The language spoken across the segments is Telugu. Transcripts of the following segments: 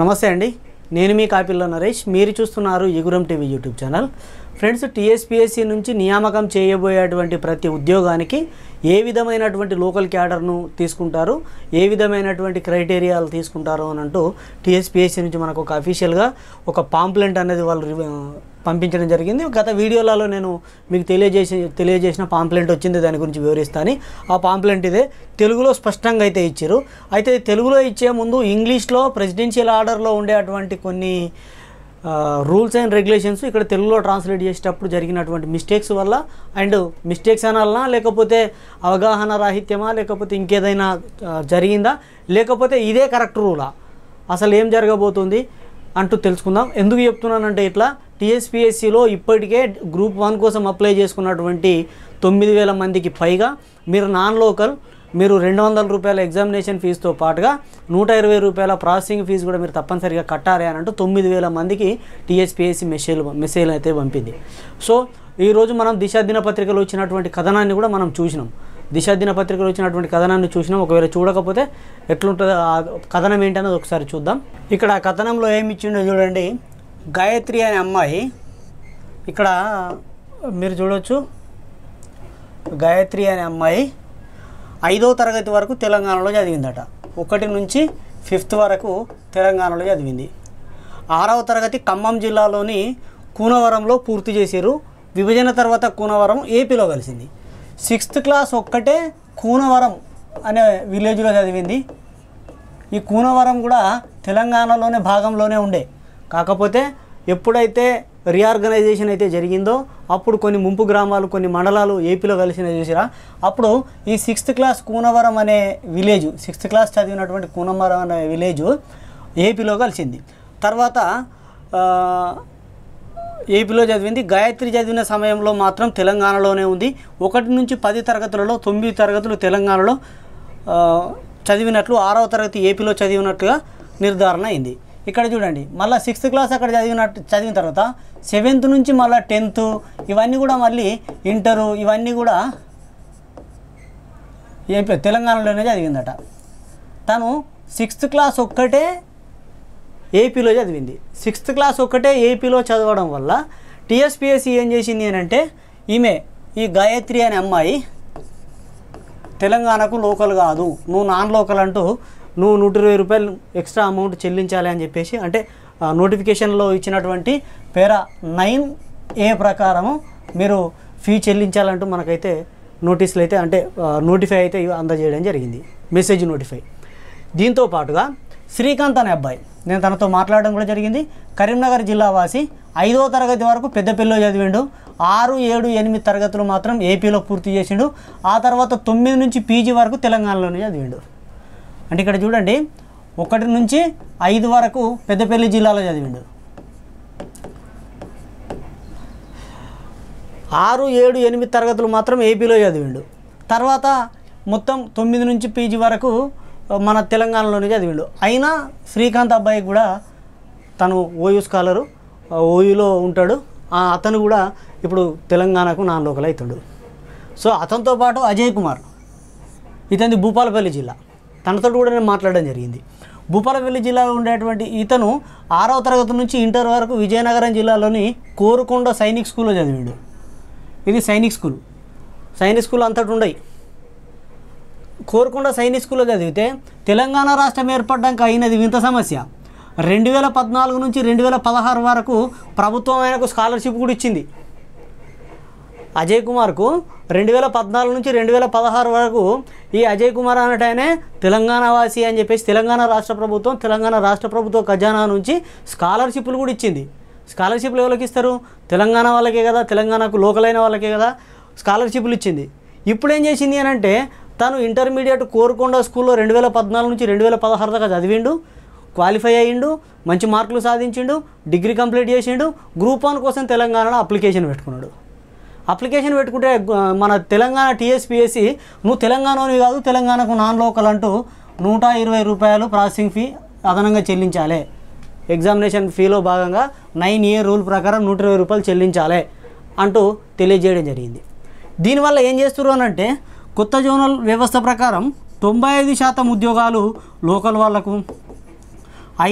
నమస్తే అండి నేను మీ కాపిల్ల నరేష్ మీరు చూస్తున్నారు ఎగురం TV YouTube channel friends TSPSC నుంచి నియామకం చేయబోయేటువంటి ప్రతి ఉద్యోగానికి ఏ విధమైనటువంటి లోకల్ క్యాడర్ను తీసుకుంటారు ఏ విధమైనటువంటి క్రైటీరియాలు తీసుకుంటారు అని అంటూ టీఎస్పిఎస్సి నుంచి మనకు ఒక అఫీషియల్గా ఒక పాంప్లెంట్ అనేది వాళ్ళు పంపించడం జరిగింది గత వీడియోలలో నేను మీకు తెలియజేసి తెలియజేసిన పాంప్లెంట్ వచ్చింది దాని గురించి వివరిస్తాను ఆ పాంప్లెంట్ ఇదే తెలుగులో స్పష్టంగా అయితే ఇచ్చారు అయితే తెలుగులో ఇచ్చే ముందు ఇంగ్లీష్లో ప్రెసిడెన్షియల్ ఆర్డర్లో ఉండేటువంటి కొన్ని రూల్స్ అండ్ రెగ్యులేషన్స్ ఇక్కడ తెలుగులో ట్రాన్స్లేట్ చేసేటప్పుడు జరిగినటువంటి మిస్టేక్స్ వల్ల అండ్ మిస్టేక్స్ అనాలనా లేకపోతే అవగాహన రాహిత్యమా లేకపోతే ఇంకేదైనా జరిగిందా లేకపోతే ఇదే కరెక్ట్ రూలా అసలు ఏం జరగబోతుంది అంటూ తెలుసుకుందాం ఎందుకు చెప్తున్నానంటే ఇట్లా టీఎస్పిఎస్సిలో ఇప్పటికే గ్రూప్ వన్ కోసం అప్లై చేసుకున్నటువంటి తొమ్మిది వేల మందికి పైగా మీరు నాన్ లోకల్ మీరు రెండు వందల రూపాయల ఎగ్జామినేషన్ ఫీజుతో పాటుగా నూట ఇరవై రూపాయల ప్రాసెసింగ్ ఫీజు కూడా మీరు తప్పనిసరిగా కట్టాలి అని అంటూ తొమ్మిది వేల మందికి టీఎస్పిఎస్సి మెసేజ్ మెసేజ్ అయితే పంపింది సో ఈరోజు మనం దిశా దినపత్రికలో వచ్చినటువంటి కథనాన్ని కూడా మనం చూసినాం దిశా దినపత్రికలో వచ్చినటువంటి కథనాన్ని చూసినాం ఒకవేళ చూడకపోతే ఎట్లుంటుందో ఆ కథనం ఏంటనేది ఒకసారి చూద్దాం ఇక్కడ ఆ కథనంలో ఏమి ఇచ్చిండో చూడండి గాయత్రి అనే అమ్మాయి ఇక్కడ మీరు చూడవచ్చు గాయత్రి అనే అమ్మాయి ఐదో తరగతి వరకు తెలంగాణలో చదివిందట ఒకటి నుంచి ఫిఫ్త్ వరకు తెలంగాణలో చదివింది ఆరవ తరగతి ఖమ్మం జిల్లాలోని కూనవరంలో పూర్తి చేశారు విభజన తర్వాత కూనవరం ఏపీలో కలిసింది సిక్స్త్ క్లాస్ ఒక్కటే కూనవరం అనే విలేజ్లో చదివింది ఈ కూనవరం కూడా తెలంగాణలోనే భాగంలోనే ఉండే కాకపోతే ఎప్పుడైతే రీఆర్గనైజేషన్ అయితే జరిగిందో అప్పుడు కొన్ని ముంపు గ్రామాలు కొన్ని మండలాలు ఏపీలో కలిసిన చూసిరా అప్పుడు ఈ సిక్స్త్ క్లాస్ కూనవరం అనే విలేజ్ సిక్స్త్ క్లాస్ చదివినటువంటి కూనవరం అనే విలేజ్ ఏపీలో కలిసింది తర్వాత ఏపీలో చదివింది గాయత్రి చదివిన సమయంలో మాత్రం తెలంగాణలోనే ఉంది ఒకటి నుంచి పది తరగతులలో తొమ్మిది తరగతులు తెలంగాణలో చదివినట్లు ఆరవ తరగతి ఏపీలో చదివినట్లుగా నిర్ధారణ అయింది ఇక్కడ చూడండి మళ్ళీ సిక్స్త్ క్లాస్ అక్కడ చదివిన చదివిన తర్వాత సెవెంత్ నుంచి మళ్ళీ టెన్త్ ఇవన్నీ కూడా మళ్ళీ ఇంటరు ఇవన్నీ కూడా ఏపీ తెలంగాణలోనే చదివిందట తను సిక్స్త్ క్లాస్ ఒక్కటే ఏపీలో చదివింది సిక్స్త్ క్లాస్ ఒక్కటే ఏపీలో చదవడం వల్ల టీఎస్పిఎస్సి ఏం చేసింది అని అంటే ఈమె ఈ గాయత్రి అనే అమ్మాయి తెలంగాణకు లోకల్ కాదు నువ్వు నాన్ లోకల్ అంటూ నువ్వు నూట ఇరవై రూపాయలు ఎక్స్ట్రా అమౌంట్ చెల్లించాలి అని చెప్పేసి అంటే నోటిఫికేషన్లో ఇచ్చినటువంటి పేరా నైన్ ఏ ప్రకారము మీరు ఫీ చెల్లించాలంటూ మనకైతే నోటీసులు అయితే అంటే నోటిఫై అయితే అందజేయడం జరిగింది మెసేజ్ నోటిఫై దీంతో పాటుగా శ్రీకాంత్ అనే అబ్బాయి నేను తనతో మాట్లాడడం కూడా జరిగింది కరీంనగర్ జిల్లా వాసి ఐదో తరగతి వరకు పెద్దపల్లిలో చదివిండు ఆరు ఏడు ఎనిమిది తరగతులు మాత్రం ఏపీలో పూర్తి చేసిండు ఆ తర్వాత తొమ్మిది నుంచి పీజీ వరకు తెలంగాణలోనే చదివిండు అంటే ఇక్కడ చూడండి ఒకటి నుంచి ఐదు వరకు పెద్దపల్లి జిల్లాలో చదివిండు ఆరు ఏడు ఎనిమిది తరగతులు మాత్రం ఏపీలో చదివిండు తర్వాత మొత్తం తొమ్మిది నుంచి పీజీ వరకు మన తెలంగాణలోనే చదివిండు అయినా శ్రీకాంత్ అబ్బాయి కూడా తను ఓయూ స్కాలరు ఓయూలో ఉంటాడు అతను కూడా ఇప్పుడు తెలంగాణకు నాన్ లోకల్ అవుతాడు సో అతనితో పాటు అజయ్ కుమార్ ఇతని భూపాలపల్లి జిల్లా తనతో కూడా నేను మాట్లాడడం జరిగింది భూపాలపల్లి జిల్లాలో ఉండేటువంటి ఇతను ఆరవ తరగతి నుంచి ఇంటర్ వరకు విజయనగరం జిల్లాలోని కోరుకొండ సైనిక్ స్కూల్లో చదివాడు ఇది సైనిక్ స్కూల్ సైనిక్ స్కూల్ అంతటి ఉండయి కోరుకొండ సైనిక్ స్కూల్లో చదివితే తెలంగాణ రాష్ట్రం ఏర్పడడానికి అయినది వింత సమస్య రెండు వేల పద్నాలుగు నుంచి రెండు వేల పదహారు వరకు ప్రభుత్వం ఆయనకు స్కాలర్షిప్ కూడా ఇచ్చింది అజయ్ కుమార్కు రెండు వేల పద్నాలుగు నుంచి రెండు వేల పదహారు వరకు ఈ అజయ్ కుమార్ అన్నటైనే తెలంగాణ వాసి అని చెప్పేసి తెలంగాణ రాష్ట్ర ప్రభుత్వం తెలంగాణ రాష్ట్ర ప్రభుత్వ ఖజానా నుంచి స్కాలర్షిప్లు కూడా ఇచ్చింది స్కాలర్షిప్లు ఎవరికి ఇస్తారు తెలంగాణ వాళ్ళకే కదా తెలంగాణకు లోకల్ అయిన వాళ్ళకే కదా స్కాలర్షిప్లు ఇచ్చింది ఇప్పుడు ఏం చేసింది అని అంటే తను ఇంటర్మీడియట్ కోరుకొండ స్కూల్లో రెండు వేల పద్నాలుగు నుంచి రెండు వేల పదహారు దాకా చదివిండు క్వాలిఫై అయ్యిండు మంచి మార్కులు సాధించిండు డిగ్రీ కంప్లీట్ చేసిండు గ్రూప్ వన్ కోసం తెలంగాణలో అప్లికేషన్ పెట్టుకున్నాడు అప్లికేషన్ పెట్టుకుంటే మన తెలంగాణ టీఎస్పిఎస్సి నువ్వు తెలంగాణని కాదు తెలంగాణకు నాన్ లోకల్ అంటూ నూట ఇరవై రూపాయలు ప్రాసెసింగ్ ఫీ అదనంగా చెల్లించాలి ఎగ్జామినేషన్ ఫీలో భాగంగా నైన్ ఇయర్ రూల్ ప్రకారం నూట ఇరవై రూపాయలు చెల్లించాలి అంటూ తెలియజేయడం జరిగింది దీనివల్ల ఏం చేస్తున్నారు అనంటే కొత్త జోనల్ వ్యవస్థ ప్రకారం తొంభై ఐదు శాతం ఉద్యోగాలు లోకల్ వాళ్లకు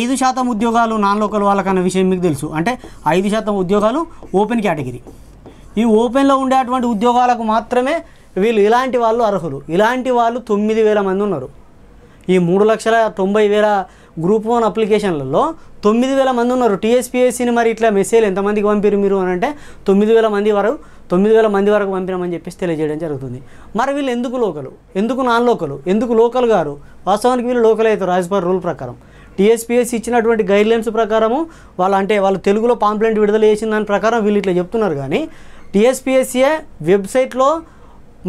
ఐదు శాతం ఉద్యోగాలు నాన్ లోకల్ వాళ్ళకు అన్న విషయం మీకు తెలుసు అంటే ఐదు శాతం ఉద్యోగాలు ఓపెన్ కేటగిరీ ఈ ఓపెన్లో ఉండేటువంటి ఉద్యోగాలకు మాత్రమే వీళ్ళు ఇలాంటి వాళ్ళు అర్హులు ఇలాంటి వాళ్ళు తొమ్మిది వేల మంది ఉన్నారు ఈ మూడు లక్షల తొంభై వేల గ్రూప్ వన్ అప్లికేషన్లలో తొమ్మిది వేల మంది ఉన్నారు టీఎస్పిఎస్సిని మరి ఇట్లా మెసేజ్ ఎంతమందికి పంపారు మీరు అని అంటే తొమ్మిది వేల మంది వరకు తొమ్మిది వేల మంది వరకు పంపినామని చెప్పేసి తెలియజేయడం జరుగుతుంది మరి వీళ్ళు ఎందుకు లోకలు ఎందుకు నాన్ లోకలు ఎందుకు లోకల్ గారు వాస్తవానికి వీళ్ళు లోకల్ అవుతారు యాజ్ రూల్ ప్రకారం టీఎస్పిఎస్సి ఇచ్చినటువంటి గైడ్లైన్స్ ప్రకారము వాళ్ళు అంటే వాళ్ళు తెలుగులో పాంప్లెంట్ విడుదల చేసిన దాని ప్రకారం వీళ్ళు ఇట్లా చెప్తున్నారు కానీ టీఎస్పీఎస్సీఏ వెబ్సైట్లో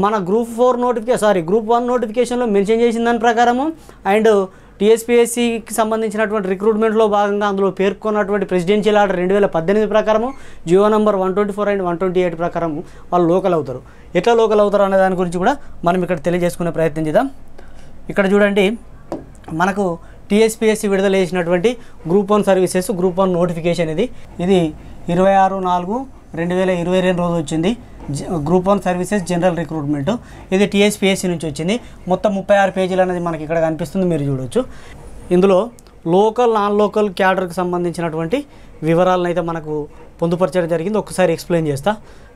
మన గ్రూప్ ఫోర్ నోటిఫికే సారీ గ్రూప్ వన్ నోటిఫికేషన్లో మెన్షన్ చేసిన దాని ప్రకారము అండ్ టీఎస్పీఎస్సీకి సంబంధించినటువంటి రిక్రూట్మెంట్లో భాగంగా అందులో పేర్కొన్నటువంటి ప్రెసిడెన్షియల్ ఆర్డర్ రెండు వేల పద్దెనిమిది ప్రకారము GO number one twenty four and one twenty eight ప్రకారం వాళ్ళు లోకల్ అవుతారు ఎట్లా లోకల్ అవుతారు అనే దాని గురించి కూడా మనం ఇక్కడ తెలియజేసుకునే ప్రయత్నం చేద్దాం ఇక్కడ చూడండి మనకు టీఎస్పీఎస్సీ విడుదల చేసినటువంటి group one services group one notification ఇది ఇది ఇరవై ఆరు నాలుగు రెండు వేల ఇరవై రెండు రోజు వచ్చింది group one services general recruitment ఇది టీఎస్పిఎస్సి నుంచి వచ్చింది మొత్తం ముప్పై ఆరు పేజీలు అనేది మనకి ఇక్కడ కనిపిస్తుంది మీరు చూడవచ్చు ఇందులో లోకల్ నాన్ లోకల్ క్యాడర్కి సంబంధించినటువంటి వివరాలను అయితే మనకు పొందుపరచడం జరిగింది ఒకసారి ఎక్స్ప్లెయిన్ చేస్తా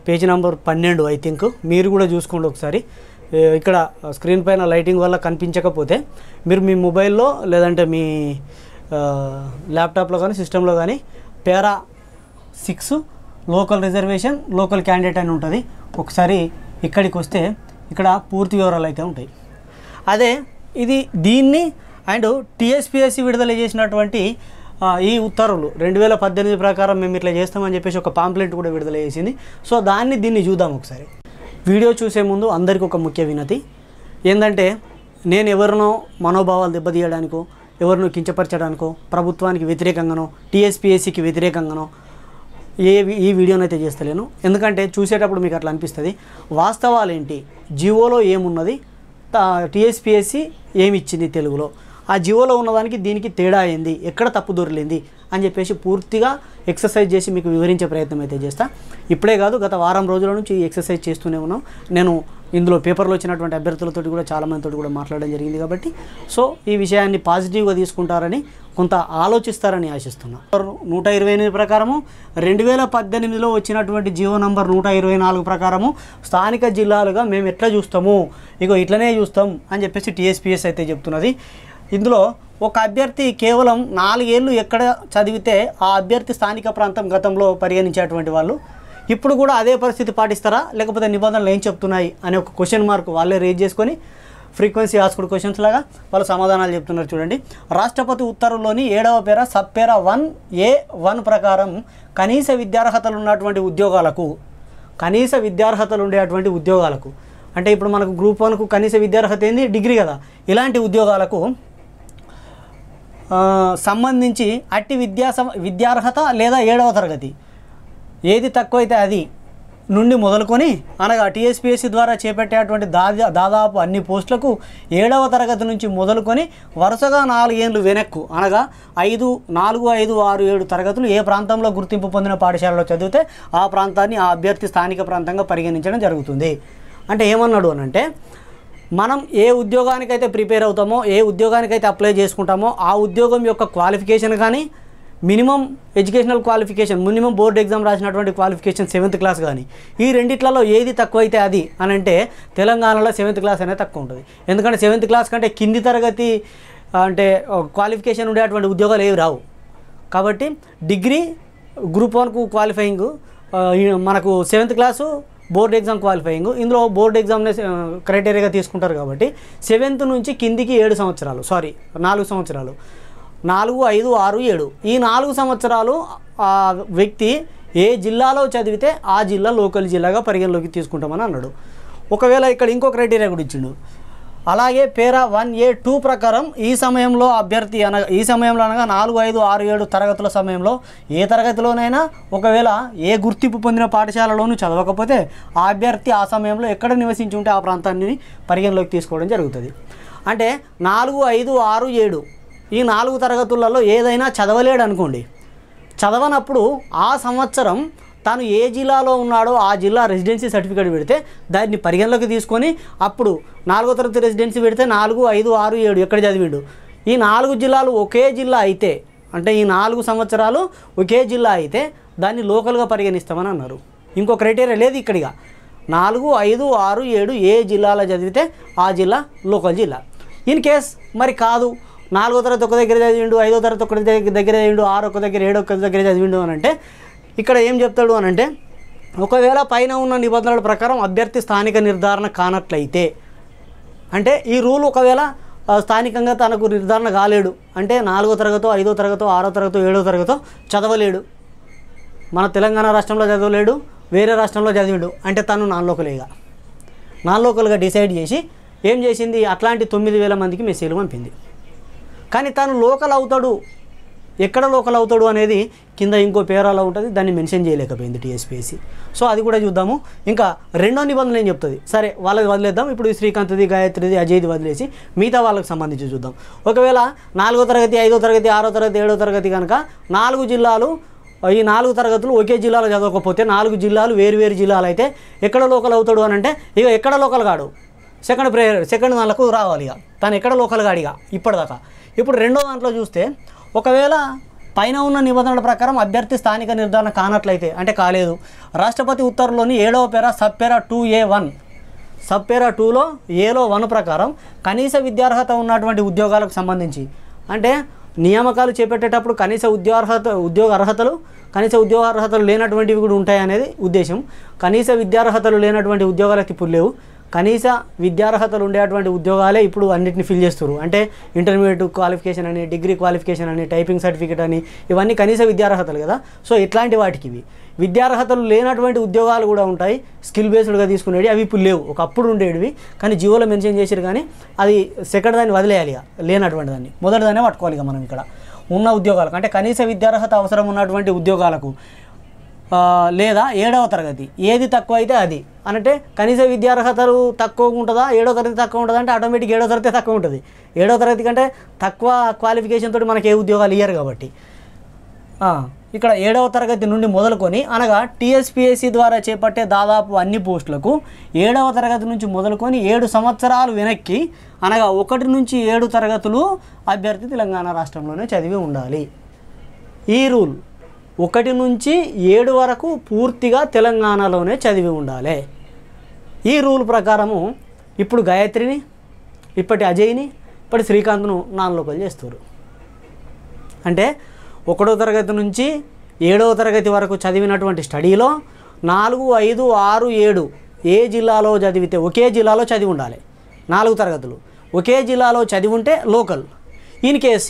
పేజీ నెంబర్ పన్నెండు ఐ థింక్ మీరు కూడా చూసుకోండి ఒకసారి ఇక్కడ స్క్రీన్ పైన లైటింగ్ వల్ల కనిపించకపోతే మీరు మీ మొబైల్లో లేదంటే మీ ల్యాప్టాప్లో కానీ సిస్టంలో కానీ para six local reservation local candidate అని ఉంటుంది ఒకసారి ఇక్కడికి వస్తే ఇక్కడ పూర్తి వివరాలు అయితే ఉంటాయి అదే ఇది దీన్ని అండ్ టీఎస్పీఎస్సీ విడుదల చేసినటువంటి ఈ ఉత్తర్వులు రెండు వేల పద్దెనిమిది ప్రకారం మేము ఇట్లా చేస్తామని చెప్పేసి ఒక పాంప్లెట్ కూడా విడుదల చేసింది సో దాన్ని దీన్ని చూద్దాం ఒకసారి వీడియో చూసే ముందు అందరికీ ఒక ముఖ్య వినతి ఏంటంటే నేను ఎవరినో మనోభావాలు దెబ్బతీయడానికో ఎవరినో కించపరచడానికో ప్రభుత్వానికి వ్యతిరేకంగానో టీఎస్పిఎస్సికి వ్యతిరేకంగానో ఏ ఈ వీడియోనైతే చేస్తలేను ఎందుకంటే చూసేటప్పుడు మీకు అట్లా అనిపిస్తుంది వాస్తవాలు ఏంటి జియోలో ఏమున్నది టీఎస్పిఎస్సి ఏమి ఇచ్చింది తెలుగులో ఆ జియోలో ఉన్నదానికి దీనికి తేడా అయింది ఎక్కడ తప్పు దొరికింది అని చెప్పేసి పూర్తిగా ఎక్సర్సైజ్ చేసి మీకు వివరించే ప్రయత్నం అయితే చేస్తా ఇప్పుడే కాదు గత వారం రోజుల నుంచి ఎక్సర్సైజ్ చేస్తూనే ఉన్నాం నేను ఇందులో పేపర్లో వచ్చినటువంటి అభ్యర్థులతో కూడా చాలామందితో కూడా మాట్లాడడం జరిగింది కాబట్టి సో ఈ విషయాన్ని పాజిటివ్గా తీసుకుంటారని కొంత ఆలోచిస్తారని ఆశిస్తున్నా నూట ఇరవై ఎనిమిది ప్రకారము రెండు వేల పద్దెనిమిదిలో వచ్చినటువంటి జీవో నంబర్ నూట ఇరవై నాలుగు ప్రకారము స్థానిక జిల్లాలుగా మేము ఎట్లా చూస్తాము ఇగో ఇట్లనే చూస్తాం అని చెప్పేసి టీఎస్పీఎస్ అయితే చెప్తున్నది ఇందులో ఒక అభ్యర్థి కేవలం నాలుగేళ్ళు ఎక్కడ చదివితే ఆ అభ్యర్థి స్థానిక ప్రాంతం గతంలో పరిగణించేటువంటి వాళ్ళు ఇప్పుడు కూడా అదే పరిస్థితి పాటిస్తారా లేకపోతే నిబంధనలు ఏం చెప్తున్నాయి అనే ఒక క్వశ్చన్ మార్క్ వాళ్ళే రేజ్ చేసుకొని ఫ్రీక్వెన్సీ ఆస్కుడ్ క్వశ్చన్స్ లాగా వాళ్ళు సమాధానాలు చెప్తున్నారు చూడండి రాష్ట్రపతి ఉత్తర్వుల్లోని ఏడవ పేర సబ్పేర వన్ ఏ వన్ ప్రకారం కనీస విద్యార్హతలు ఉన్నటువంటి ఉద్యోగాలకు కనీస విద్యార్హతలు ఉండేటువంటి ఉద్యోగాలకు అంటే ఇప్పుడు మనకు గ్రూప్ వన్కు కనీస విద్యార్హత ఏంది డిగ్రీ కదా ఇలాంటి ఉద్యోగాలకు సంబంధించి అట్టి విద్యా విద్యార్హత లేదా ఏడవ తరగతి ఏది తక్కువైతే అది నుండి మొదలుకొని అనగా టీఎస్పిఎస్సీ ద్వారా చేపట్టేటువంటి దాదా దాదాపు అన్ని పోస్టులకు ఏడవ తరగతి నుంచి మొదలుకొని వరుసగా నాలుగేళ్ళు వెనక్కు అనగా ఐదు నాలుగు ఐదు ఆరు ఏడు తరగతులు ఏ ప్రాంతంలో గుర్తింపు పొందిన పాఠశాలలో చదివితే ఆ ప్రాంతాన్ని ఆ అభ్యర్థి స్థానిక ప్రాంతంగా పరిగణించడం జరుగుతుంది అంటే ఏమన్నాడు అనంటే మనం ఏ ఉద్యోగానికైతే ప్రిపేర్ అవుతామో ఏ ఉద్యోగానికైతే అప్లై చేసుకుంటామో ఆ ఉద్యోగం యొక్క క్వాలిఫికేషన్ కానీ minimum educational qualification minimum board exam రాసినటువంటి క్వాలిఫికేషన్ సెవెంత్ క్లాస్ కానీ ఈ రెండిట్లలో ఏది తక్కువైతే అది అని అంటే తెలంగాణలో సెవెంత్ క్లాస్ అనేది తక్కువ ఉంటుంది ఎందుకంటే సెవెంత్ క్లాస్ కంటే కింది తరగతి అంటే క్వాలిఫికేషన్ ఉండేటువంటి ఉద్యోగాలు ఏవి రావు కాబట్టి డిగ్రీ గ్రూప్ వన్కు క్వాలిఫయింగ్ మనకు seventh class board exam qualifying ఇందులో బోర్డ్ ఎగ్జామ్నే క్రైటీరియాగా తీసుకుంటారు కాబట్టి సెవెంత్ నుంచి కిందికి ఏడు సంవత్సరాలు సారీ నాలుగు సంవత్సరాలు నాలుగు ఐదు ఆరు ఏడు ఈ నాలుగు సంవత్సరాలు ఆ వ్యక్తి ఏ జిల్లాలో చదివితే ఆ జిల్లా లోకల్ జిల్లాగా పరిగణలోకి తీసుకుంటామని అన్నాడు ఒకవేళ ఇక్కడ ఇంకో క్రైటీరియా కూడా ఇచ్చిండు అలాగే పేరా వన్ ఏ టూ ప్రకారం ఈ సమయంలో అభ్యర్థి అనగా ఈ సమయంలో అనగా నాలుగు ఐదు ఆరు ఏడు తరగతుల సమయంలో ఏ తరగతిలోనైనా ఒకవేళ ఏ గుర్తింపు పొందిన పాఠశాలలోనూ చదవకపోతే ఆ అభ్యర్థి ఆ సమయంలో ఎక్కడ నివసించి ఉంటే ఆ ప్రాంతాన్ని పరిగణలోకి తీసుకోవడం జరుగుతుంది అంటే నాలుగు ఐదు ఆరు ఏడు ఈ నాలుగు తరగతులలో ఏదైనా చదవలేడు అనుకోండి చదవనప్పుడు ఆ సంవత్సరం తాను ఏ జిల్లాలో ఉన్నాడో ఆ జిల్లా రెసిడెన్సీ సర్టిఫికేట్ పెడితే దాన్ని పరిగణలోకి తీసుకొని అప్పుడు నాలుగో తరగతి రెసిడెన్సీ పెడితే నాలుగు ఐదు ఆరు ఏడు ఎక్కడ చదివిడు ఈ నాలుగు జిల్లాలు ఒకే జిల్లా అయితే అంటే ఈ నాలుగు సంవత్సరాలు ఒకే జిల్లా అయితే దాన్ని లోకల్గా పరిగణిస్తామని అన్నారు ఇంకో క్రైటీరియా లేదు ఇక్కడిగా నాలుగు ఐదు ఆరు ఏడు ఏ జిల్లాలో చదివితే ఆ జిల్లా లోకల్ జిల్లా ఇన్ కేస్ మరి కాదు నాలుగో తరగతి ఒక దగ్గర చదివిండు ఐదో తరగతి ఒక దగ్గర చదివిండు ఆరు ఒక దగ్గర ఏడు ఒక దగ్గర చదివిండు అని అంటే ఇక్కడ ఏం చెప్తాడు అని అంటే ఒకవేళ పైన ఉన్న నిబంధనల ప్రకారం అభ్యర్థి స్థానిక నిర్ధారణ కానట్లయితే అంటే ఈ రూల్ ఒకవేళ స్థానికంగా తనకు నిర్ధారణ కాలేడు అంటే నాలుగో తరగతో ఐదో తరగతో ఆరో తరగతో ఏడో తరగతో చదవలేడు మన తెలంగాణ రాష్ట్రంలో చదవలేడు వేరే రాష్ట్రంలో చదివిడు అంటే తను నాన్ లోకలేగా నాన్ లోకల్గా డిసైడ్ చేసి ఏం చేసింది అట్లాంటి తొమ్మిది వేల మందికి మెసేజ్లు పంపింది కానీ తను లోకల్ అవుతాడు ఎక్కడ లోకల్ అవుతాడు అనేది కింద ఇంకో పేరాలో ఉంటుంది దాన్ని మెన్షన్ చేయలేకపోయింది టీఎస్పీఎస్సి సో అది కూడా చూద్దాము ఇంకా రెండో నిబంధనలు ఏం చెప్తుంది సరే వాళ్ళకి వదిలేద్దాం ఇప్పుడు శ్రీకాంత్ది గాయత్రిది అజయ్ది వదిలేసి మిగతా వాళ్ళకి సంబంధించి చూద్దాం ఒకవేళ నాలుగో తరగతి ఐదో తరగతి ఆరో తరగతి ఏడో తరగతి కనుక నాలుగు జిల్లాలు ఈ నాలుగు తరగతులు ఒకే జిల్లాలో చదవకపోతే నాలుగు జిల్లాలు వేరు వేరు జిల్లాలు అయితే ఎక్కడ లోకల్ అవుతాడు అని అంటే ఇక ఎక్కడ లోకల్ కాడు సెకండ్ ప్రేయర్ సెకండ్ నాలుగు రావాలి ఇక తను ఎక్కడ లోకల్ గాడిగా ఇప్పటిదాకా ఇప్పుడు రెండో దాంట్లో చూస్తే ఒకవేళ పైన ఉన్న నిబంధనల ప్రకారం అభ్యర్థి స్థానిక నిర్ధారణ కానట్లయితే అంటే కాలేదు రాష్ట్రపతి ఉత్తర్వులోని ఏడవ పేర సబ్ పేర టూ ఏ వన్ సబ్ పేర టూలో ఏలో వన్ ప్రకారం కనీస విద్యార్హత ఉన్నటువంటి ఉద్యోగాలకు సంబంధించి అంటే నియామకాలు చేపట్టేటప్పుడు కనీస ఉద్యోగార్హత ఉద్యోగ అర్హతలు కనీస ఉద్యోగ అర్హతలు లేనటువంటివి కూడా ఉంటాయనేది ఉద్దేశం కనీస విద్యార్హతలు లేనటువంటి ఉద్యోగాలకు ఇప్పుడు లేవు కనీస విద్యార్హతలు ఉండేటువంటి ఉద్యోగాలే ఇప్పుడు అన్నింటిని ఫిల్ చేస్తారు అంటే ఇంటర్మీడియట్ క్వాలిఫికేషన్ అని డిగ్రీ క్వాలిఫికేషన్ అని టైపింగ్ సర్టిఫికేట్ అని ఇవన్నీ కనీస విద్యార్హతలు కదా సో ఇట్లాంటి వాటికి ఇవి విద్యార్హతలు లేనటువంటి ఉద్యోగాలు కూడా ఉంటాయి స్కిల్ బేస్డ్గా తీసుకునేవి అవి ఇప్పుడు లేవు ఒకప్పుడు ఉండేవి కానీ జీవోలో మెన్షన్ చేసారు కానీ అది సెకండ్ దాన్ని వదిలేయాలి లేనటువంటి దాన్ని మొదటిదానే పట్టుకోవాలి ఇక మనం ఇక్కడ ఉన్న ఉద్యోగాలకు అంటే కనీస విద్యార్హత అవసరం ఉన్నటువంటి ఉద్యోగాలకు లేదా ఏడవ తరగతి ఏది తక్కువ అయితే అది అంటే కనీస విద్యార్హతలు తక్కువ ఉంటుందా ఏడో తరగతి తక్కువ ఉంటుందా అంటే ఆటోమేటిక్ ఏడో తరగతి తక్కువ ఉంటుంది ఏడో తరగతి కంటే తక్కువ క్వాలిఫికేషన్ తోటి మనకి ఏ ఉద్యోగాలు ఇయ్యారు కాబట్టి ఇక్కడ ఏడవ తరగతి నుండి మొదలుకొని అనగా టీఎస్పిఎస్సీ ద్వారా చేపట్టే దాదాపు అన్ని పోస్టులకు ఏడవ తరగతి నుంచి మొదలుకొని ఏడు సంవత్సరాలు వెనక్కి అనగా ఒకటి నుంచి ఏడు తరగతులు అభ్యర్థి తెలంగాణ రాష్ట్రంలోనే చదివి ఉండాలి ఈ రూల్ ఒకటి నుంచి ఏడు వరకు పూర్తిగా తెలంగాణలోనే చదివి ఉండాలి ఈ రూల్ ప్రకారము ఇప్పుడు గాయత్రిని ఇప్పటి అజయ్ని ఇప్పటి శ్రీకాంత్ను నాన్ లోపలి చేస్తారు అంటే ఒకటో తరగతి నుంచి ఏడవ తరగతి వరకు చదివినటువంటి స్టడీలో నాలుగు ఐదు ఆరు ఏడు ఏ జిల్లాలో చదివితే ఒకే జిల్లాలో చదివి ఉండాలి నాలుగు తరగతులు ఒకే జిల్లాలో చదివి ఉంటే లోకల్ ఇన్ కేస్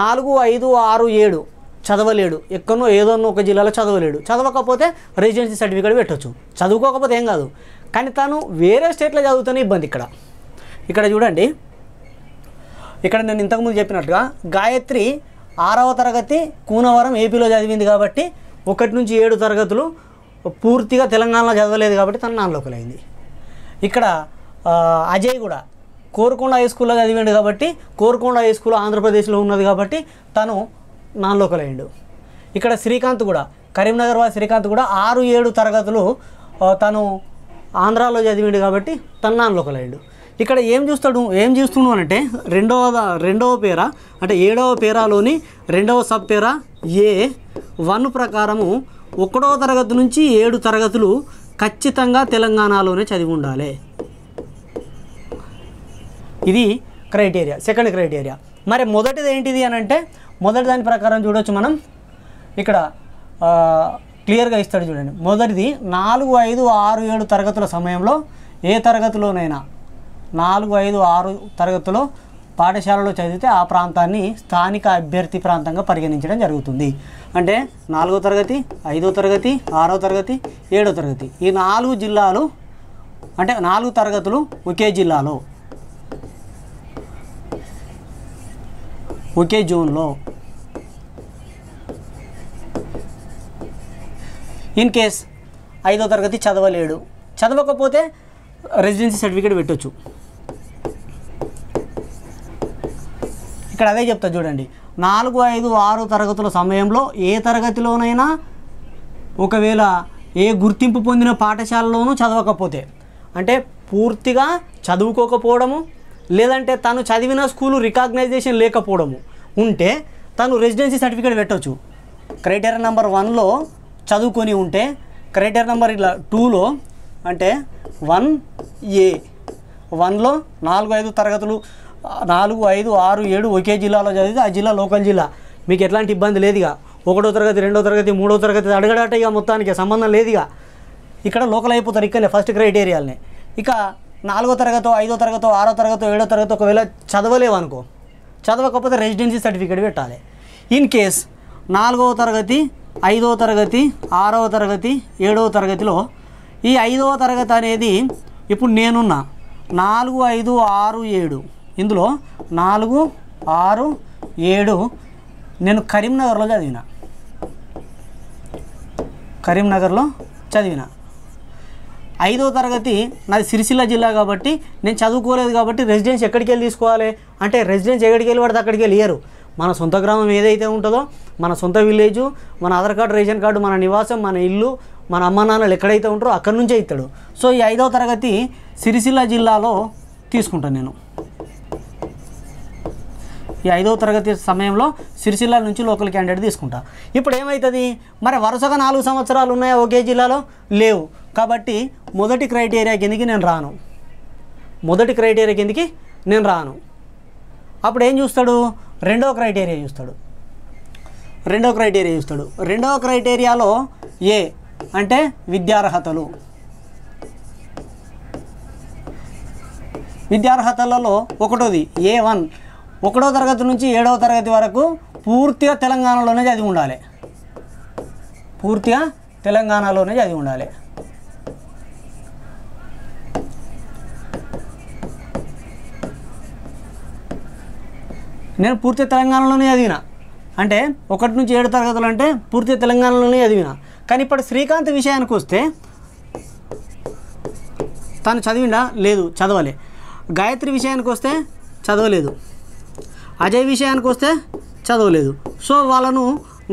నాలుగు ఐదు ఆరు ఏడు చదవలేడు ఎక్కడో ఏదోనో ఒక జిల్లాలో చదవలేడు చదవకపోతే రెసిడెన్సీ సర్టిఫికేట్ పెట్టచ్చు చదువుకోకపోతే ఏం కాదు కానీ తను వేరే స్టేట్లో చదువుతున్న ఇబ్బంది ఇక్కడ ఇక్కడ చూడండి ఇక్కడ నేను ఇంతకుముందు చెప్పినట్టుగా గాయత్రి ఆరవ తరగతి కూనవరం ఏపీలో చదివింది కాబట్టి ఒకటి నుంచి ఏడు తరగతులు పూర్తిగా తెలంగాణలో చదవలేదు కాబట్టి తను నాన్ లోకల్ అయింది ఇక్కడ అజయ్ కూడా కోరుకొండ హై స్కూల్లో చదివాడు కాబట్టి కోరుకొండ హై స్కూల్ ఆంధ్రప్రదేశ్లో ఉన్నది కాబట్టి తను నాన్ లోకల్ అయ్యిండు ఇక్కడ శ్రీకాంత్ కూడా కరీంనగర్ వారి శ్రీకాంత్ కూడా ఆరు ఏడు తరగతులు తను ఆంధ్రాలో చదివిండు కాబట్టి తను నాన్ లోకల్ అయ్యిండు ఇక్కడ ఏం చూస్తాడు ఏం చూస్తుండు అంటే రెండవ రెండవ పేర అంటే ఏడవ పేరాలోని రెండవ సబ్ పేర ఏ వన్ ప్రకారము ఒకటవ తరగతి నుంచి ఏడు తరగతులు ఖచ్చితంగా తెలంగాణలోనే చదివి ఉండాలి ఇది క్రైటీరియా సెకండ్ క్రైటీరియా మరి మొదటిది ఏంటిది అని అంటే మొదటి దాని ప్రకారం చూడవచ్చు మనం ఇక్కడ క్లియర్గా ఇస్తాడు చూడండి మొదటిది నాలుగు ఐదు ఆరు ఏడు తరగతుల సమయంలో ఏ తరగతిలోనైనా నాలుగు ఐదు ఆరు తరగతిలో పాఠశాలలో చదివితే ఆ ప్రాంతాన్ని స్థానిక అభ్యర్థి ప్రాంతంగా పరిగణించడం జరుగుతుంది అంటే నాలుగో తరగతి ఐదో తరగతి ఆరో తరగతి ఏడో తరగతి ఈ నాలుగు జిల్లాలు అంటే నాలుగు తరగతులు ఒకే జిల్లాలో ఒకే జోన్లో ఇన్ కేస్ ఐదో తరగతి చదవలేడు చదవకపోతే రెసిడెన్సీ సర్టిఫికేట్ పెట్టొచ్చు ఇక్కడ అదే చెప్తా చూడండి నాలుగు ఐదు ఆరు తరగతుల సమయంలో ఏ తరగతిలోనైనా ఒకవేళ ఏ గుర్తింపు పొందిన పాఠశాలలోనూ చదవకపోతే అంటే పూర్తిగా చదువుకోకపోవడము లేదంటే తను చదివిన స్కూలు రికాగ్నైజేషన్ లేకపోవడము ఉంటే తను రెసిడెన్సీ సర్టిఫికేట్ పెట్టవచ్చు క్రైటీరియా నెంబర్ వన్లో చదువుకొని ఉంటే క్రైటీరియా నెంబర్ ఇలా టూలో అంటే వన్ ఏ వన్లో నాలుగు ఐదు తరగతులు నాలుగు ఐదు ఆరు ఏడు ఒకే జిల్లాలో చదివితే ఆ జిల్లా లోకల్ జిల్లా మీకు ఎట్లాంటి ఇబ్బంది లేదుగా ఒకటో తరగతి రెండో తరగతి మూడో తరగతి అడగడాట మొత్తానికి సంబంధం లేదుగా ఇక్కడ లోకల్ అయిపోతారు ఇక్కడనే ఫస్ట్ క్రైటీరియాలని ఇక నాలుగో తరగతో ఐదో తరగతో ఆరో తరగతో ఏడో తరగతి ఒకవేళ చదవలేవు అనుకో చదవకపోతే రెసిడెన్సీ సర్టిఫికేట్ పెట్టాలి ఇన్ కేస్ నాలుగవ తరగతి ఐదవ తరగతి ఆరవ తరగతి ఏడవ తరగతిలో ఈ ఐదవ తరగతి అనేది ఇప్పుడు నేనున్నా నాలుగు ఐదు ఆరు ఏడు ఇందులో నాలుగు ఆరు ఏడు నేను కరీంనగర్లో చదివిన కరీంనగర్లో చదివిన ఐదో తరగతి నాది సిరిసిల్ల జిల్లా కాబట్టి నేను చదువుకోలేదు కాబట్టి రెసిడెన్స్ ఎక్కడికి వెళ్ళి తీసుకోవాలి అంటే రెసిడెన్స్ ఎక్కడికి వెళ్ళి పడితే అక్కడికి వెళ్ళారు మన సొంత గ్రామం ఏదైతే ఉంటుందో మన సొంత విలేజు మన ఆధార్ కార్డు రేషన్ కార్డు మన నివాసం మన ఇల్లు మన అమ్మ నాన్నలు ఎక్కడైతే ఉంటారో అక్కడి నుంచే ఇస్తాడు సో ఈ ఐదవ తరగతి సిరిసిల్ల జిల్లాలో తీసుకుంటాను నేను ఈ ఐదవ తరగతి సమయంలో సిరిసిల్ల నుంచి లోకల్ క్యాండిడేట్ తీసుకుంటా ఇప్పుడు ఏమవుతుంది మరి వరుసగా నాలుగు సంవత్సరాలు ఉన్నాయా ఒకే జిల్లాలో లేవు కాబట్టి మొదటి క్రైటీరియా కిందకి నేను రాను మొదటి క్రైటీరియా కిందకి నేను రాను అప్పుడు ఏం చూస్తాడు రెండో క్రైటీరియా చూస్తాడు రెండో క్రైటీరియా చూస్తాడు రెండో క్రైటీరియాలో ఏ అంటే విద్యార్హతలు విద్యార్హతలలో ఒకటోది ఏ వన్ ఒకటో తరగతి నుంచి ఏడవ తరగతి వరకు పూర్తిగా తెలంగాణలోనే చదివి ఉండాలి పూర్తిగా తెలంగాణలోనే చదివి ఉండాలి నేను పూర్తి తెలంగాణలోనే చదివిన అంటే ఒకటి నుంచి ఏడు తరగతులు అంటే పూర్తి తెలంగాణలోనే చదివిన కానీ ఇప్పుడు శ్రీకాంత్ విషయానికి వస్తే తను చదివిండా లేదు చదవలే గాయత్రి విషయానికి వస్తే చదవలేదు అజయ్ విషయానికి వస్తే చదవలేదు సో వాళ్ళను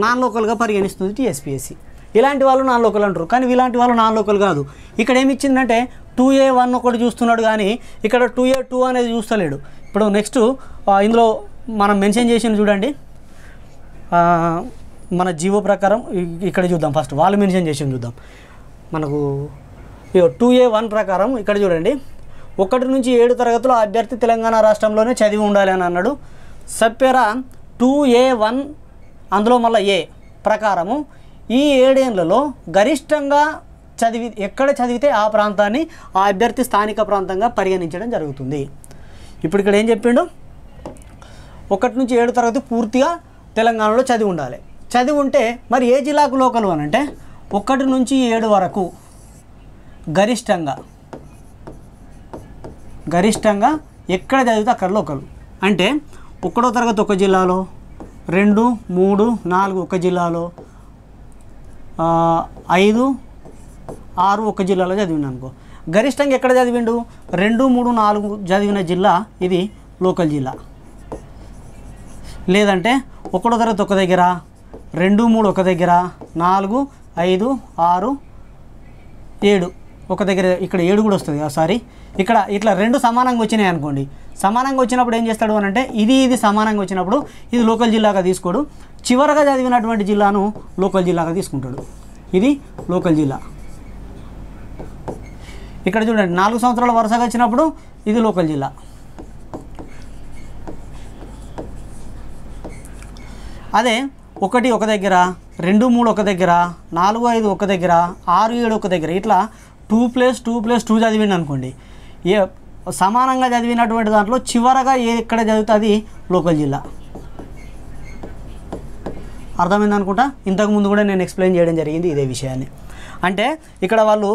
నాన్ లోకల్గా పరిగణిస్తుంది టీఎస్పీఎస్సి ఇలాంటి వాళ్ళు నాన్ లోకల్ అంటారు కానీ ఇలాంటి వాళ్ళు నాన్ లోకల్ కాదు ఇక్కడ ఏమిచ్చిందంటే టూ ఏ వన్ ఒకటి చూస్తున్నాడు కానీ ఇక్కడ టూ ఏ టూ అనేది చూస్తలేడు ఇప్పుడు నెక్స్ట్ ఇందులో మనం మెన్షన్ చేసిన చూడండి మన జీవో ప్రకారం ఇక్కడ చూద్దాం ఫస్ట్ వాళ్ళు మెన్షన్ చేసి చూద్దాం మనకు టూ ఏ వన్ ప్రకారం ఇక్కడ చూడండి ఒకటి నుంచి ఏడు తరగతులు అభ్యర్థి తెలంగాణ రాష్ట్రంలోనే చదివి ఉండాలి అని అన్నాడు సప్పెరా టూ ఏ వన్ అందులో మళ్ళీ ఏ ప్రకారము ఈ ఏడేళ్లలో గరిష్టంగా చదివి ఎక్కడ చదివితే ఆ ప్రాంతాన్ని ఆ అభ్యర్థి స్థానిక ప్రాంతంగా పరిగణించడం జరుగుతుంది ఇప్పుడు ఇక్కడ ఏం చెప్పిండు ఒకటి నుంచి ఏడు తరగతి పూర్తిగా తెలంగాణలో చదివి ఉండాలి చదివి ఉంటే మరి ఏ జిల్లాకు లోకల్ అని అంటే ఒకటి నుంచి ఏడు వరకు గరిష్టంగా గరిష్టంగా ఎక్కడ చదివితే అక్కడ లోకలు అంటే ఒకటో తరగతి ఒక జిల్లాలో రెండు మూడు నాలుగు ఒక జిల్లాలో ఐదు ఆరు ఒక జిల్లాలో చదివిండు అనుకో గరిష్టంగా ఎక్కడ చదివిండు రెండు మూడు నాలుగు చదివిన జిల్లా ఇది లోకల్ జిల్లా లేదంటే ఒకటో తరగతి ఒక దగ్గర రెండు మూడు ఒక దగ్గర నాలుగు ఐదు ఆరు ఏడు ఒక దగ్గర ఇక్కడ ఏడు కూడా వస్తుంది సారీ ఇక్కడ ఇట్లా రెండు సమానంగా వచ్చినాయి అనుకోండి సమానంగా వచ్చినప్పుడు ఏం చేస్తాడు అని అంటే ఇది ఇది సమానంగా వచ్చినప్పుడు ఇది లోకల్ జిల్లాగా తీసుకోడు చివరగా చదివినటువంటి జిల్లాను లోకల్ జిల్లాగా తీసుకుంటాడు ఇది లోకల్ జిల్లా ఇక్కడ చూడండి నాలుగు సంవత్సరాల వరుసగా వచ్చినప్పుడు ఇది లోకల్ జిల్లా అదే ఒకటి ఒక దగ్గర రెండు మూడు ఒక దగ్గర నాలుగు ఐదు ఒక దగ్గర ఆరు ఏడు ఒక దగ్గర ఇట్లా two plus two plus two చదివిండి అనుకోండి ఏ సమానంగా చదివినటువంటి దాంట్లో చివరగా ఏ ఎక్కడ చదువుతుంది లోకల్ జిల్లా అర్థమైంది అనుకుంటా ఇంతకుముందు కూడా నేను ఎక్స్ప్లెయిన్ చేయడం జరిగింది ఇదే విషయాన్ని అంటే ఇక్కడ వాళ్ళు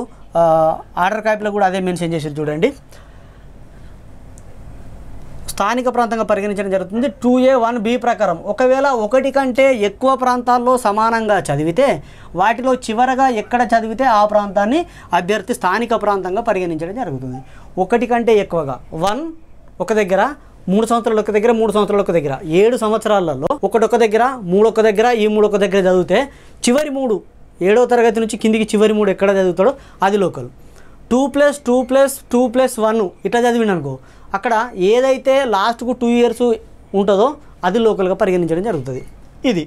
ఆర్డర్ కాపీలో కూడా అదే మెన్షన్ చేసారు చూడండి స్థానిక ప్రాంతంగా పరిగణించడం జరుగుతుంది టూ ఏ వన్ బి ప్రకారం ఒకవేళ ఒకటి కంటే ఎక్కువ ప్రాంతాల్లో సమానంగా చదివితే వాటిలో చివరగా ఎక్కడ చదివితే ఆ ప్రాంతాన్ని అభ్యర్థి స్థానిక ప్రాంతంగా పరిగణించడం జరుగుతుంది ఒకటి కంటే ఎక్కువగా వన్ ఒక దగ్గర మూడు సంవత్సరాలు ఒక దగ్గర మూడు సంవత్సరాలు ఒక దగ్గర ఏడు సంవత్సరాలలో ఒకటొక దగ్గర మూడొక దగ్గర ఈ మూడొక దగ్గర చదివితే చివరి మూడు ఏడవ తరగతి నుంచి కిందికి చివరి మూడు ఎక్కడ చదువుతాడో అది local two plus two plus two plus one ఇట్లా చదివిండనుకో అక్కడ ఏదైతే లాస్ట్కు టూ ఇయర్స్ ఉంటుందో అది లోకల్గా పరిగణించడం జరుగుతుంది ఇది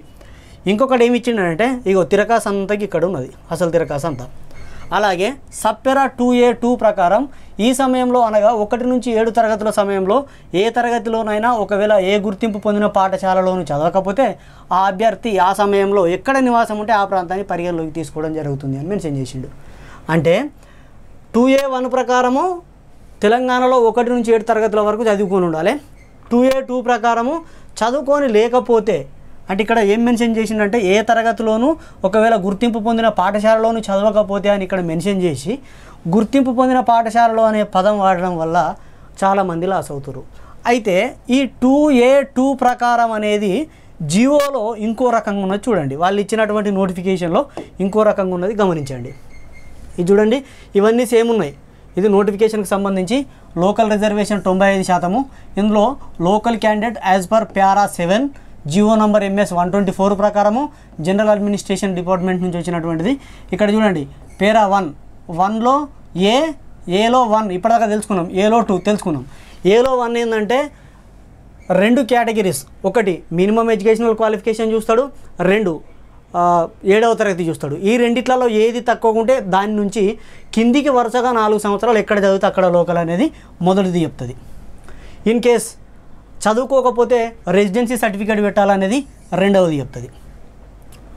ఇంకొకటి ఏమి ఇచ్చిండంటే ఇగో తిరకాస అంతకి ఇక్కడ ఉన్నది అసలు తిరకాస అంతా అలాగే సప్పెరా టూ ఏ టూ ప్రకారం ఈ సమయంలో అనగా ఒకటి నుంచి ఏడు తరగతుల సమయంలో ఏ తరగతిలోనైనా ఒకవేళ ఏ గుర్తింపు పొందిన పాఠశాలలోను చదవకపోతే ఆ అభ్యర్థి ఆ సమయంలో ఎక్కడ నివాసం ఉంటే ఆ ప్రాంతాన్ని పరిగణలోకి తీసుకోవడం జరుగుతుంది అని మెన్షన్ చేసిండు అంటే టూ ఏ వన్ ప్రకారము తెలంగాణలో ఒకటి నుంచి ఏడు తరగతుల వరకు చదువుకొని ఉండాలి టూ ఏ టూ ప్రకారము చదువుకొని లేకపోతే అంటే ఇక్కడ ఏం మెన్షన్ చేసిందంటే ఏ తరగతిలోనూ ఒకవేళ గుర్తింపు పొందిన పాఠశాలలోనూ చదవకపోతే అని ఇక్కడ మెన్షన్ చేసి గుర్తింపు పొందిన పాఠశాలలో అనే పదం వాడడం వల్ల చాలామంది లాస్ అవుతారు అయితే ఈ టూ ఏ టూ ప్రకారం అనేది జియోలో ఇంకో రకంగా ఉన్నది చూడండి వాళ్ళు ఇచ్చినటువంటి నోటిఫికేషన్లో ఇంకో రకంగా ఉన్నది గమనించండి ఇది చూడండి ఇవన్నీ సేమ్ ఉన్నాయి ఇది నోటిఫికేషన్కి సంబంధించి లోకల్ రిజర్వేషన్ తొంభై ఐదు శాతము ఇందులో local candidate as per para seven GO number MS one twenty four ప్రకారము జనరల్ అడ్మినిస్ట్రేషన్ డిపార్ట్మెంట్ నుంచి వచ్చినటువంటిది ఇక్కడ చూడండి పేరా వన్ వన్లో ఏ ఏలో వన్ ఇప్పటిదాకా తెలుసుకున్నాం ఏలో టూ తెలుసుకున్నాం ఏలో వన్ ఏంటంటే రెండు కేటగిరీస్ ఒకటి మినిమం ఎడ్యుకేషనల్ క్వాలిఫికేషన్ చూస్తాడు రెండు ఏడవ తరగతి చూస్తాడు ఈ రెండిట్లలో ఏది తక్కువ ఉంటే దాని నుంచి కిందికి వరుసగా నాలుగు సంవత్సరాలు ఎక్కడ చదివితే అక్కడ లోకల్ అనేది మొదటిది చెప్తుంది ఇన్ కేస్ చదువుకోకపోతే రెసిడెన్సీ సర్టిఫికేట్ పెట్టాలనేది రెండవది చెప్తుంది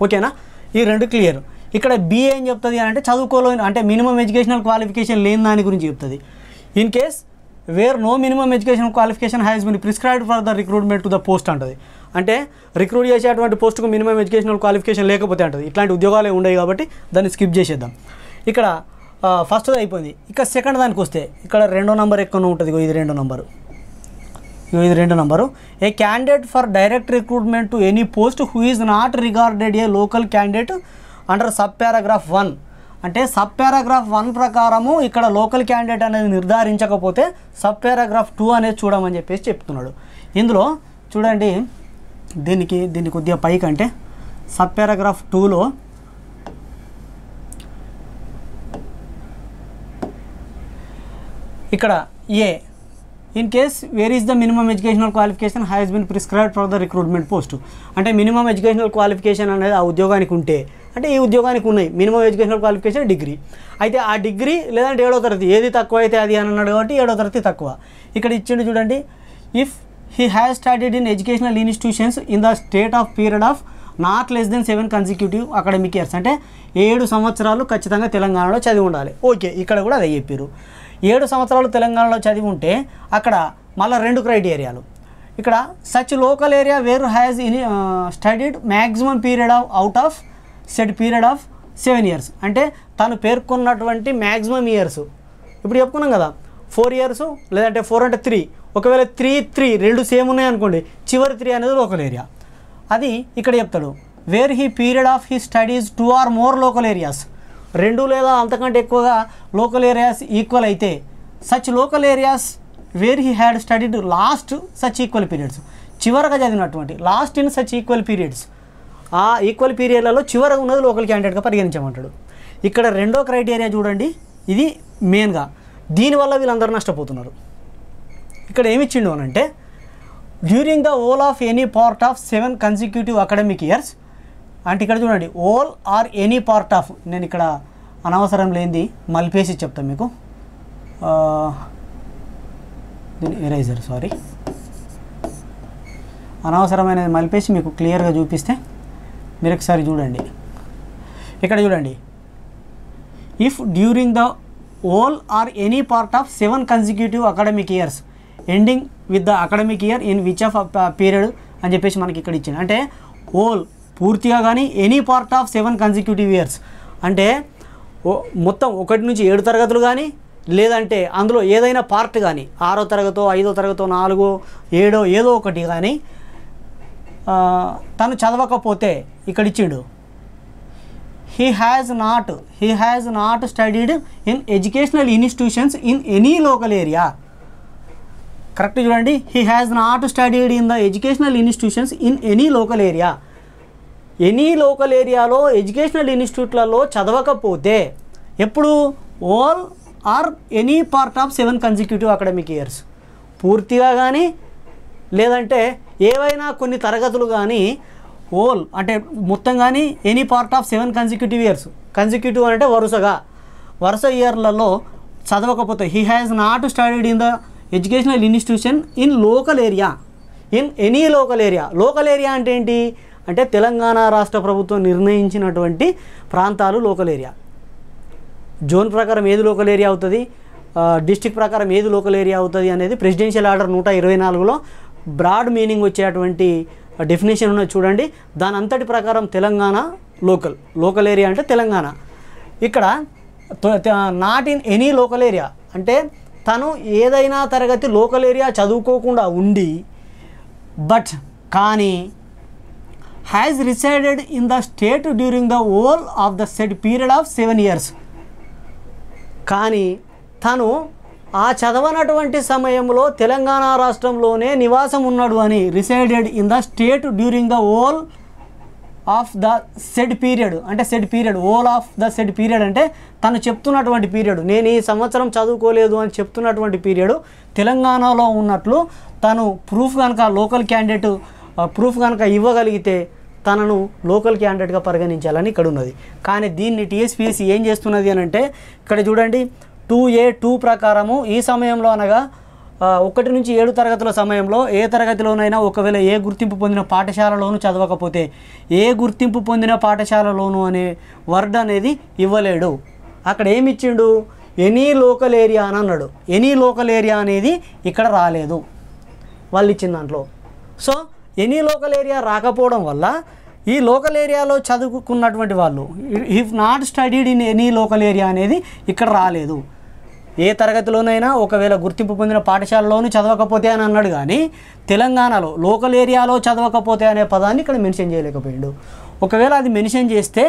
ఓకేనా ఈ రెండు క్లియర్ ఇక్కడ బీఏ ఏం చెప్తుంది అంటే చదువుకోలేని అంటే మినిమం ఎడ్యుకేషనల్ క్వాలిఫికేషన్ లేని దాని గురించి చెప్తుంది in case where no minimum education qualification has been prescribed for the recruitment to the post అంటుంది అంటే రిక్రూట్ చేసేటువంటి పోస్టుకు మినిమం ఎడ్యుకేషనల్ క్వాలిఫికేషన్ లేకపోతే అంటుంది ఇట్లాంటి ఉద్యోగాలే ఉండవు కాబట్టి దాన్ని స్కిప్ చేసేద్దాం ఇక్కడ ఫస్ట్ అయిపోయింది ఇక సెకండ్ దానికి వస్తే ఇక్కడ రెండో నెంబర్ ఎక్కువ ఉంటుంది ఇది రెండో నంబరు ఇది రెండో number a candidate for direct recruitment to any post who is not regarded a local candidate under sub paragraph one అంటే సబ్ పారాగ్రాఫ్ వన్ ప్రకారము ఇక్కడ లోకల్ క్యాండిడేట్ అనేది నిర్ధారించకపోతే సబ్ పారాగ్రాఫ్ టూ అనేది చూడమని చెప్పేసి చెప్తున్నాడు ఇందులో చూడండి దీనికి దీన్ని కొద్దిగా పైకి అంటే సబ్ పారాగ్రాఫ్ టూలో ఇక్కడ a in case where is the minimum educational qualification has been prescribe for the recruitment post అంటే మినిమం ఎడ్యుకేషనల్ క్వాలిఫికేషన్ అనేది ఆ ఉద్యోగానికి ఉంటే అంటే ఈ ఉద్యోగానికి ఉన్నాయి మినిమం ఎడ్యుకేషనల్ క్వాలిఫికేషన్ డిగ్రీ అయితే ఆ డిగ్రీ లేదంటే ఏడో తరగతి ఏది తక్కువ అయితే అది అని అన్నాడు కాబట్టి ఏడో తరగతి తక్కువ ఇక్కడ ఇచ్చిండు చూడండి if he has started in educational institutions in the state of period of not less than seven consecutive academic years అంటే ఏడు సంవత్సరాలు ఖచ్చితంగా తెలంగాణలో చదివి ఉండాలి ఓకే ఇక్కడ కూడా అదే చెప్పారు ఏడు సంవత్సరాలు తెలంగాణలో చదివి ఉంటే అక్కడ మళ్ళీ రెండు క్రైటీరియాలు ఇక్కడ such local area where has in studied maximum period of out of set period of seven years అంటే తను పేర్కొన్నటువంటి మ్యాక్సిమం ఇయర్స్ ఇప్పుడు చెప్పుకున్నాం కదా ఫోర్ ఇయర్స్ లేదంటే ఫోర్ అంటే త్రీ ఒకవేళ త్రీ త్రీ రెండు సేమ్ ఉన్నాయనుకోండి చివరి త్రీ అనేది లోకల్ ఏరియా అది ఇక్కడ చెప్తాడు where he period of he studies two or more local areas రెండు లేదా అంతకంటే ఎక్కువగా లోకల్ ఏరియాస్ ఈక్వల్ అయితే such local areas where he had studied last such equal periods చివరగా చదివినటువంటి last in such equal periods ఆ ఈక్వల్ పీరియడ్లలో చివరగా ఉన్నది లోకల్ క్యాండిడేట్గా పరిగణించమంటాడు ఇక్కడ రెండో క్రైటీరియా చూడండి ఇది మెయిన్గా దీనివల్ల వీళ్ళందరూ నష్టపోతున్నారు ఇక్కడ ఏమిచ్చిండు అనంటే during the whole of any part of seven consecutive academic years అంటే ఇక్కడ చూడండి whole or any part of నేను ఇక్కడ అనవసరం లేనిది మలిపేసి చెప్తాను మీకు దీని ఎరైజర్ సారీ అనవసరమైనది మలిపేసి మీకు క్లియర్గా చూపిస్తే మీరు ఒకసారి చూడండి ఇక్కడ చూడండి if during the whole or any part of seven consecutive academic years ending with the academic year in which of period అని చెప్పేసి మనకి ఇక్కడ ఇచ్చింది అంటే హోల్ పూర్తిగా కానీ any part of seven consecutive years అంటే మొత్తం ఒకటి నుంచి ఏడు తరగతులు కానీ లేదంటే అందులో ఏదైనా పార్ట్ కానీ ఆరో తరగతో ఐదో తరగతో నాలుగో ఏడో ఏదో ఒకటి కానీ తను చదవకపోతే ఇక్కడ ఇచ్చిండు he has not he has not studied in educational institutions in any local area correct చూడండి he has not studied in the educational institutions in any local area any local ఏరియాలో ఎడ్యుకేషనల్ ఇన్స్టిట్యూట్లలో చదవకపోతే ఎప్పుడు all or any part of seven consecutive academic years పూర్తిగా కానీ లేదంటే ఏవైనా కొన్ని తరగతులు కానీ ఓల్ అంటే మొత్తం కానీ any part of seven consecutive years consecutive అంటే వరుసగా వరుస ఇయర్లలో చదవకపోతే he has not studied in the educational institution in local area in any local area local area అంటే ఏంటి అంటే తెలంగాణ రాష్ట్ర ప్రభుత్వం నిర్ణయించినటువంటి ప్రాంతాలు లోకల్ ఏరియా జోన్ ప్రకారం ఏది లోకల్ ఏరియా అవుతుంది డిస్టిక్ ప్రకారం ఏది లోకల్ ఏరియా అవుతుంది అనేది ప్రెసిడెన్షియల్ ఆర్డర్ నూట ఇరవై నాలుగులో బ్రాడ్ మీనింగ్ వచ్చేటువంటి డెఫినేషన్ ఉన్నది చూడండి దాని అంతటి ప్రకారం తెలంగాణ లోకల్ లోకల్ ఏరియా అంటే తెలంగాణ ఇక్కడ not in any local area అంటే తను ఏదైనా తరగతి లోకల్ ఏరియా చదువుకోకుండా ఉండి బట్ కానీ has resided in the state during the whole of the said period of seven years కానీ తను ఆ చదవనటువంటి సమయంలో తెలంగాణ రాష్ట్రంలోనే నివాసం ఉన్నాడు అని resided in the state during the whole of the said period అంటే said period whole of the said period అంటే తను చెప్తున్నటువంటి పీరియడ్ నేను ఈ సంవత్సరం చదువుకోలేదు అని చెప్తున్నటువంటి పీరియడ్ తెలంగాణలో ఉన్నట్లు తను ప్రూఫ్ కనుక లోకల్ క్యాండిడేట్ ప్రూఫ్ కనుక ఇవ్వగలిగితే తనను లోకల్ క్యాండిడేట్గా పరిగణించాలని ఇక్కడ ఉన్నది కానీ దీన్ని టీఎస్పీఎస్సీ ఏం చేస్తున్నది అని అంటే ఇక్కడ చూడండి టూ ఏ టూ ప్రకారము ఈ సమయంలో అనగా ఒకటి నుంచి ఏడు తరగతుల సమయంలో ఏ తరగతిలోనైనా ఒకవేళ ఏ గుర్తింపు పొందిన పాఠశాలలోనూ చదవకపోతే ఏ గుర్తింపు పొందిన పాఠశాలలోనూ అనే వర్డ్ అనేది ఇవ్వలేడు అక్కడ ఏమి ఇచ్చిండు ఎనీ లోకల్ ఏరియా అని అన్నాడు ఎనీ లోకల్ ఏరియా అనేది ఇక్కడ రాలేదు వాళ్ళు ఇచ్చిన దాంట్లో సో ఎనీ లోకల్ ఏరియా రాకపోవడం వల్ల ఈ లోకల్ ఏరియాలో చదువుకున్నటువంటి వాళ్ళు if not studied in any local area అనేది ఇక్కడ రాలేదు ఏ తరగతిలోనైనా ఒకవేళ గుర్తింపు పొందిన పాఠశాలలోనూ చదవకపోతే అని అన్నాడు కానీ తెలంగాణలో లోకల్ ఏరియాలో చదవకపోతే అనే పదాన్ని ఇక్కడ మెన్షన్ చేయలేకపోయాడు ఒకవేళ అది మెన్షన్ చేస్తే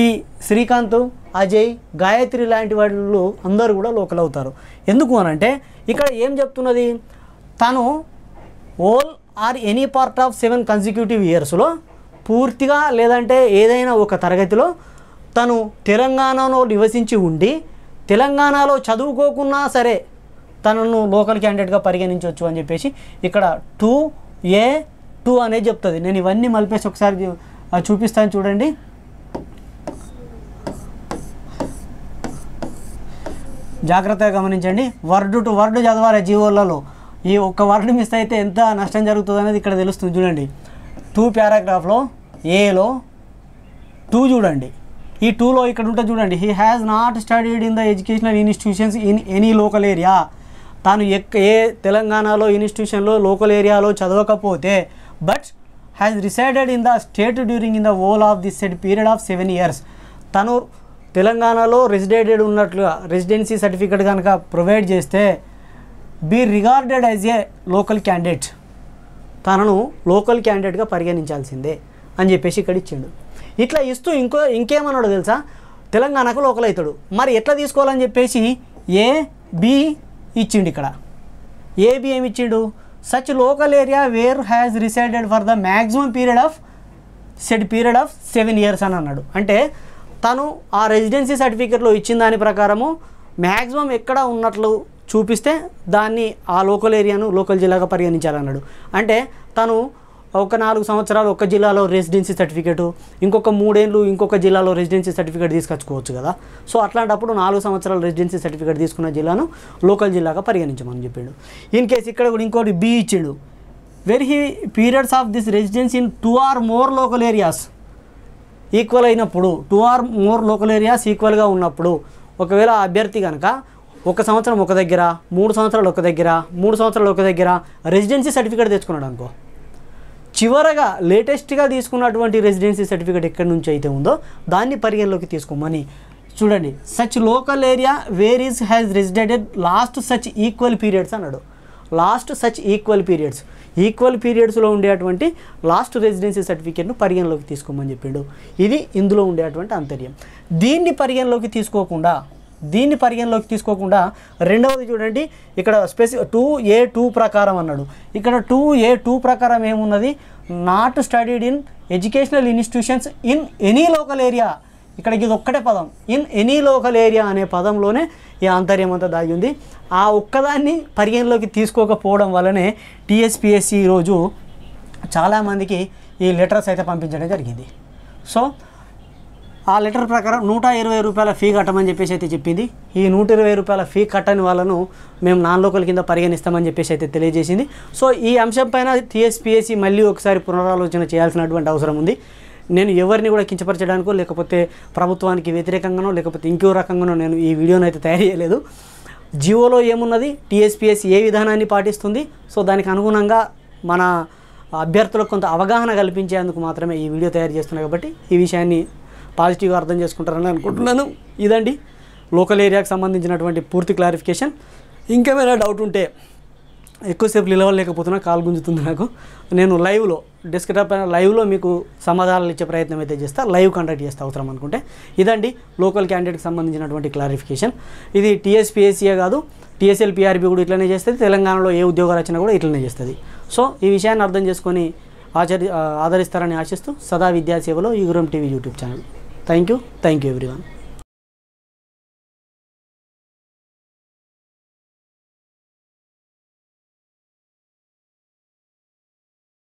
ఈ శ్రీకాంత్ అజయ్ గాయత్రి లాంటి వాళ్ళు అందరూ కూడా లోకల్ అవుతారు ఎందుకు అనంటే ఇక్కడ ఏం చెప్తున్నది తను whole or any part of seven consecutive ఇయర్స్లో పూర్తిగా లేదంటే ఏదైనా ఒక తరగతిలో తను తెలంగాణలో నివసించి ఉండి తెలంగాణలో చదువుకోకున్నా సరే తనను లోకల్ క్యాండిడేట్గా పరిగణించవచ్చు అని చెప్పేసి ఇక్కడ టూ ఏ టూ అనేది చెప్తుంది నేను ఇవన్నీ మలిపేసి ఒకసారి చూపిస్తాను చూడండి జాగ్రత్తగా గమనించండి వర్డ్ టు వర్డ్ చదవాలి జీవోలలో ఈ ఒక్క వర్డ్ మిస్ అయితే ఎంత నష్టం జరుగుతుంది అనేది ఇక్కడ తెలుస్తుంది చూడండి టూ పారాగ్రాఫ్లో ఏలో టూ చూడండి ఈ టూలో ఇక్కడ ఉంటుంది చూడండి he has not studied in the educational institutions in any local area తాను ఎక్క ఏ తెలంగాణలో ఇన్స్టిట్యూషన్లో లోకల్ ఏరియాలో చదవకపోతే but has resided in the state during in the whole of this said period of seven years తను తెలంగాణలో రెసిడెడెడ్ ఉన్నట్లుగా రెసిడెన్సీ సర్టిఫికేట్ కనుక ప్రొవైడ్ చేస్తే be regarded as a local candidate తనను లోకల్ క్యాండిడేట్గా పరిగణించాల్సిందే అని చెప్పేసి ఇక్కడ ఇచ్చిండు ఇట్లా ఇస్తూ ఇంకో ఇంకేమన్నాడు తెలుసా తెలంగాణకు అవుతాడు మరి ఎట్లా తీసుకోవాలని చెప్పేసి ఏ బి ఇచ్చిండు ఇక్కడ ఏబి ఏమి ఇచ్చిండు such local area where has resided for the maximum period of said period of seven years అని అన్నాడు అంటే తను ఆ రెసిడెన్సీ సర్టిఫికేట్లో ఇచ్చిన దాని ప్రకారము మ్యాక్సిమం ఎక్కడ ఉన్నట్లు చూపిస్తే దాన్ని ఆ లోకల్ ఏరియాను లోకల్ జిల్లాగా పరిగణించాలన్నాడు అంటే తను ఒక నాలుగు సంవత్సరాలు ఒక జిల్లాలో రెసిడెన్సీ సర్టిఫికేట్ ఇంకొక మూడేళ్ళు ఇంకొక జిల్లాలో రెసిడెన్సీ సర్టిఫికేట్ తీసుకొచ్చుకోవచ్చు కదా సో అట్లాంటప్పుడు నాలుగు సంవత్సరాలు రెసిడెన్సీ సర్టిఫికేట్ తీసుకున్న జిల్లాను లోకల్ జిల్లాగా పరిగణించమని చెప్పాడు ఇన్ కేసు ఇక్కడ కూడా ఇంకోటి బి ఇచ్చాడు very periods of this residency in two or more local areas equal అయినప్పుడు two or more local areas ఈక్వల్గా ఉన్నప్పుడు ఒకవేళ అభ్యర్థి కనుక ఒక సంవత్సరం ఒక దగ్గర మూడు సంవత్సరాలు ఒక దగ్గర మూడు సంవత్సరాలు ఒక దగ్గర రెసిడెన్సీ సర్టిఫికేట్ తెచ్చుకున్నాడు అనుకో చివరగా లేటెస్ట్గా తీసుకున్నటువంటి రెసిడెన్సీ సర్టిఫికేట్ ఎక్కడి నుంచి అయితే ఉందో దాన్ని పరిగణలోకి తీసుకోమని చూడండి such local area where is has resided last such equal periods అన్నాడు last such equal periods equal పీరియడ్స్లో ఉండేటువంటి లాస్ట్ రెసిడెన్సీ సర్టిఫికేట్ను పరిగణలోకి తీసుకోమని చెప్పాడు ఇది ఇందులో ఉండేటువంటి అంతర్యం దీన్ని పరిగణలోకి తీసుకోకుండా దీన్ని పరిగణలోకి తీసుకోకుండా రెండవది చూడండి ఇక్కడ స్పెసి టూ ఏ టూ ప్రకారం అన్నాడు ఇక్కడ టూ ఏ టూ ప్రకారం ఏమున్నది not studied in educational institutions in any local area ఇక్కడ ఇది ఒక్కటే పదం ఇన్ ఎనీ లోకల్ ఏరియా అనే పదంలోనే ఈ ఆంతర్యం అంతా దాగి ఉంది ఆ ఒక్కదాన్ని పరిగణలోకి తీసుకోకపోవడం వల్లనే టీఎస్పిఎస్సి ఈరోజు చాలామందికి ఈ లెటర్స్ అయితే పంపించడం జరిగింది సో ఆ లెటర్ ప్రకారం నూట ఇరవై రూపాయల ఫీ కట్టమని చెప్పేసి అయితే చెప్పింది ఈ నూట ఇరవై రూపాయల ఫీ కట్టని వాళ్ళను మేము నాన్ లోకల్ కింద పరిగణిస్తామని చెప్పేసి అయితే తెలియజేసింది సో ఈ అంశం పైన టీఎస్పీఎస్సీ మళ్ళీ ఒకసారి పునరాలోచన చేయాల్సినటువంటి అవసరం ఉంది నేను ఎవరిని కూడా కించపరచడానికో లేకపోతే ప్రభుత్వానికి వ్యతిరేకంగానో లేకపోతే ఇంకో రకంగానో నేను ఈ వీడియోను అయితే తయారు చేయలేదు జియోలో ఏమున్నది టీఎస్పీఎస్ ఏ విధానాన్ని పాటిస్తుంది సో దానికి అనుగుణంగా మన అభ్యర్థులకు కొంత అవగాహన కల్పించేందుకు మాత్రమే ఈ వీడియో తయారు చేస్తున్నాయి కాబట్టి ఈ విషయాన్ని పాజిటివ్గా అర్థం చేసుకుంటారని అనుకుంటున్నాను ఇదండి లోకల్ ఏరియాకి సంబంధించినటువంటి పూర్తి క్లారిఫికేషన్ ఇంకేమైనా డౌట్ ఉంటే ఎక్కువసేపు నిలవలేకపోతున్నా కాలు గుంజుతుంది నాకు నేను లైవ్లో డెస్క్టాప్ లైవ్లో మీకు సమాధానాలు ఇచ్చే ప్రయత్నం అయితే చేస్తా లైవ్ కండక్ట్ చేస్తా అవసరం అనుకుంటే ఇదండి లోకల్ క్యాండిడేట్కి సంబంధించినటువంటి క్లారిఫికేషన్ ఇది టీఎస్పీఎస్సీఏ కాదు టీఎస్ఎల్ పీఆర్బీ కూడా ఇట్లనే చేస్తుంది తెలంగాణలో ఏ ఉద్యోగాలు వచ్చినా కూడా ఇట్లనే చేస్తుంది సో ఈ విషయాన్ని అర్థం చేసుకొని ఆచరి ఆదరిస్తారని ఆశిస్తూ సదా విద్యాసేవలో ఈ గురం TV YouTube channel Thank you. Thank you everyone.